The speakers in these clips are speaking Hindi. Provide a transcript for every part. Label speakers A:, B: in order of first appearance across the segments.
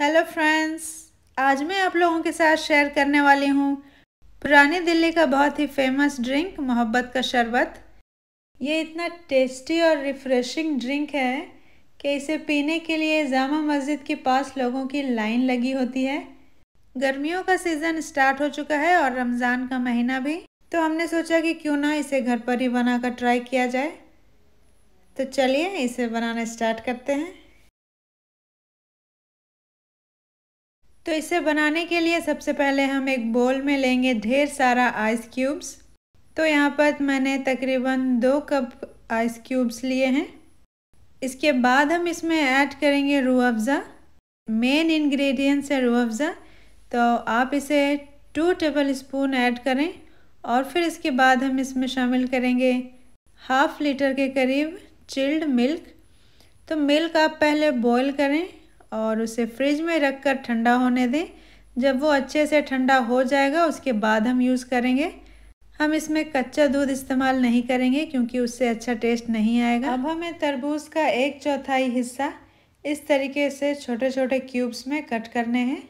A: हेलो फ्रेंड्स आज मैं आप लोगों के साथ शेयर करने वाली हूँ पुरानी दिल्ली का बहुत ही फेमस ड्रिंक मोहब्बत का शरबत ये इतना टेस्टी और रिफ़्रेशिंग ड्रिंक है कि इसे पीने के लिए जामा मस्जिद के पास लोगों की लाइन लगी होती है गर्मियों का सीज़न स्टार्ट हो चुका है और रमज़ान का महीना भी तो हमने सोचा कि क्यों ना इसे घर पर ही बनाकर ट्राई किया जाए तो चलिए इसे बनाना स्टार्ट करते हैं तो इसे बनाने के लिए सबसे पहले हम एक बोल में लेंगे ढेर सारा आइस क्यूब्स तो यहाँ पर मैंने तकरीबन दो कप आइस क्यूब्स लिए हैं इसके बाद हम इसमें ऐड करेंगे रू अफ़ज़ा मेन इंग्रेडिएंट्स है रू अफ़ज़ा तो आप इसे टू टेबल स्पून ऐड करें और फिर इसके बाद हम इसमें शामिल करेंगे हाफ़ लीटर के करीब चिल्ड मिल्क तो मिल्क आप पहले बॉईल करें और उसे फ्रिज में रख कर ठंडा होने दें जब वो अच्छे से ठंडा हो जाएगा उसके बाद हम यूज़ करेंगे हम इसमें कच्चा दूध इस्तेमाल नहीं करेंगे क्योंकि उससे अच्छा टेस्ट नहीं आएगा अब हमें तरबूज का एक चौथाई हिस्सा इस तरीके से छोटे छोटे क्यूब्स में कट करने हैं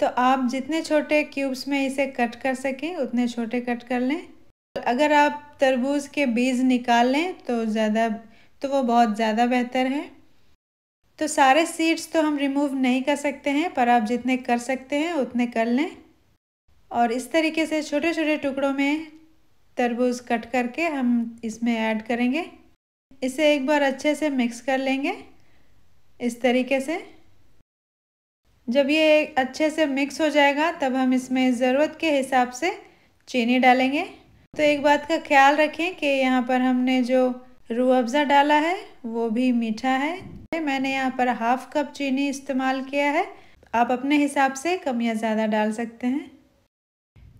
A: तो आप जितने छोटे क्यूब्स में इसे कट कर सकें उतने छोटे कट कर लें अगर आप तरबूज के बीज निकाल लें तो ज़्यादा तो वो बहुत ज़्यादा बेहतर है तो सारे सीड्स तो हम रिमूव नहीं कर सकते हैं पर आप जितने कर सकते हैं उतने कर लें और इस तरीके से छोटे छोटे टुकड़ों में तरबूज कट करके हम इसमें ऐड करेंगे इसे एक बार अच्छे से मिक्स कर लेंगे इस तरीके से जब ये अच्छे से मिक्स हो जाएगा तब हम इसमें ज़रूरत के हिसाब से चीनी डालेंगे तो एक बात का ख्याल रखें कि यहाँ पर हमने जो रू अफ़ज़ा डाला है वो भी मीठा है मैंने यहाँ पर हाफ़ कप चीनी इस्तेमाल किया है आप अपने हिसाब से कम या ज़्यादा डाल सकते हैं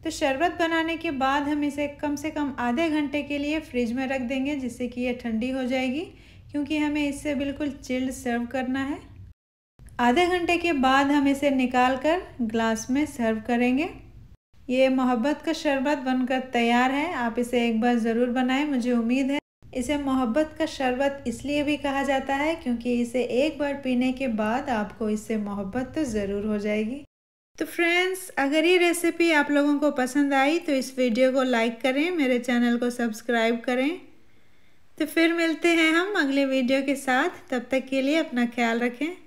A: तो शरबत बनाने के बाद हम इसे कम से कम आधे घंटे के लिए फ्रिज में रख देंगे जिससे कि ये ठंडी हो जाएगी क्योंकि हमें इसे बिल्कुल चिल्ड सर्व करना है आधे घंटे के बाद हम इसे निकाल कर ग्लास में सर्व करेंगे ये मोहब्बत का शरबत बनकर तैयार है आप इसे एक बार ज़रूर बनाएं मुझे उम्मीद है इसे मोहब्बत का शरबत इसलिए भी कहा जाता है क्योंकि इसे एक बार पीने के बाद आपको इससे मोहब्बत तो ज़रूर हो जाएगी तो फ्रेंड्स अगर ये रेसिपी आप लोगों को पसंद आई तो इस वीडियो को लाइक करें मेरे चैनल को सब्सक्राइब करें तो फिर मिलते हैं हम अगले वीडियो के साथ तब तक के लिए अपना ख्याल रखें